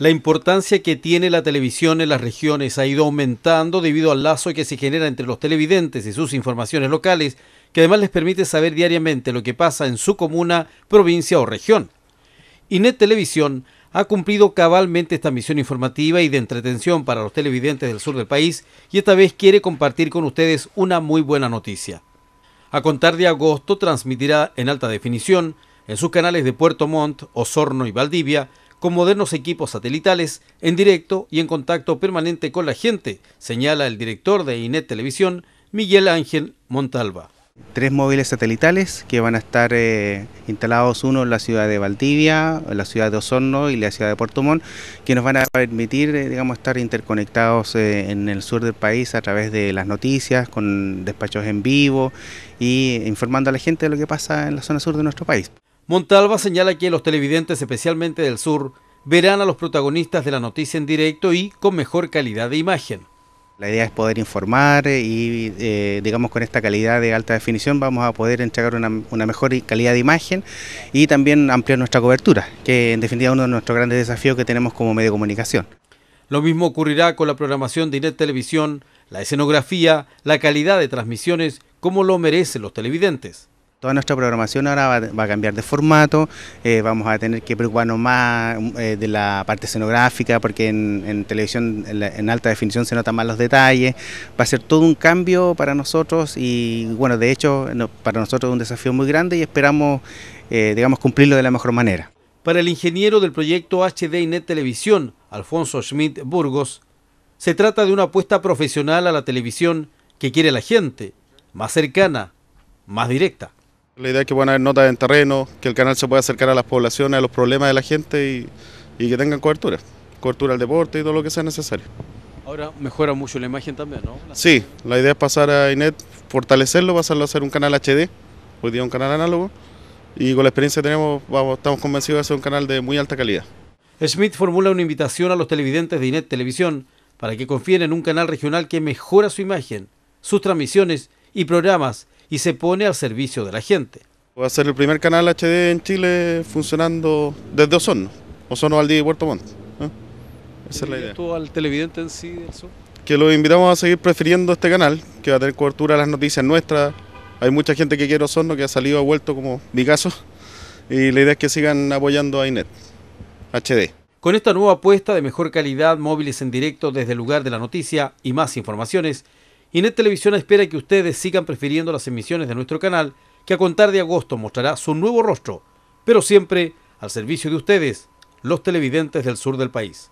La importancia que tiene la televisión en las regiones ha ido aumentando debido al lazo que se genera entre los televidentes y sus informaciones locales, que además les permite saber diariamente lo que pasa en su comuna, provincia o región. INET Televisión ha cumplido cabalmente esta misión informativa y de entretención para los televidentes del sur del país y esta vez quiere compartir con ustedes una muy buena noticia. A contar de agosto transmitirá en alta definición en sus canales de Puerto Montt, Osorno y Valdivia con modernos equipos satelitales, en directo y en contacto permanente con la gente, señala el director de INET Televisión, Miguel Ángel Montalva. Tres móviles satelitales que van a estar eh, instalados uno en la ciudad de Valdivia, en la ciudad de Osorno y la ciudad de Puerto Montt, que nos van a permitir eh, digamos, estar interconectados eh, en el sur del país a través de las noticias, con despachos en vivo y informando a la gente de lo que pasa en la zona sur de nuestro país. Montalva señala que los televidentes, especialmente del sur, verán a los protagonistas de la noticia en directo y con mejor calidad de imagen. La idea es poder informar eh, y, eh, digamos, con esta calidad de alta definición vamos a poder entregar una, una, mejor calidad de imagen y también ampliar nuestra cobertura, que en definitiva es uno de nuestros grandes desafíos que tenemos como medio de comunicación. Lo mismo ocurrirá con la programación de Inet Televisión, la escenografía, la calidad de transmisiones, como lo merecen los televidentes. Toda nuestra programación ahora va, a cambiar de formato, eh, vamos a tener que preocuparnos más mm, eh, de la parte escenográfica, porque en, televisión en, alta definición se notan más los detalles, va a ser todo un cambio para nosotros y bueno, de hecho para nosotros es un desafío muy grande y esperamos, eh, digamos, cumplirlo de la mejor manera. Para el ingeniero del proyecto HD y Net Televisión, Alfonso Schmidt Burgos, se trata de una apuesta profesional a la televisión que quiere la gente, más cercana, más directa. La idea es que puedan haber notas en terreno, que el canal se pueda acercar a las poblaciones, a los problemas de la gente y, que tengan cobertura. Cobertura al deporte y todo lo que sea necesario. Ahora mejora mucho la imagen también, ¿no? sí, la idea es pasar a INET, fortalecerlo, pasarlo a ser un canal HD, hoy día un canal análogo, y con la experiencia que tenemos estamos convencidos de ser un canal de muy alta calidad. smith formula una invitación a los televidentes de INET Televisión para que confíen en un canal regional que mejora su imagen, sus transmisiones y programas y se pone al servicio de la gente. Va a ser el primer canal HD en Chile funcionando desde Osorno, Osorno, Valdivia y Puerto Montt. ¿eh? Esa es la idea. ¿Tú al televidente en sí del Que lo invitamos a seguir prefiriendo este canal, que va a tener cobertura a las noticias nuestras. Hay mucha gente que quiere Osorno, que ha salido ha vuelto como mi caso. Y la idea es que sigan apoyando a INET HD. Con esta nueva apuesta de mejor calidad, móviles en directo desde el lugar de la noticia y más informaciones, Inet Televisión espera que ustedes sigan prefiriendo las emisiones de nuestro canal, que a contar de agosto mostrará su nuevo rostro, pero siempre al servicio de ustedes, los televidentes del sur del país.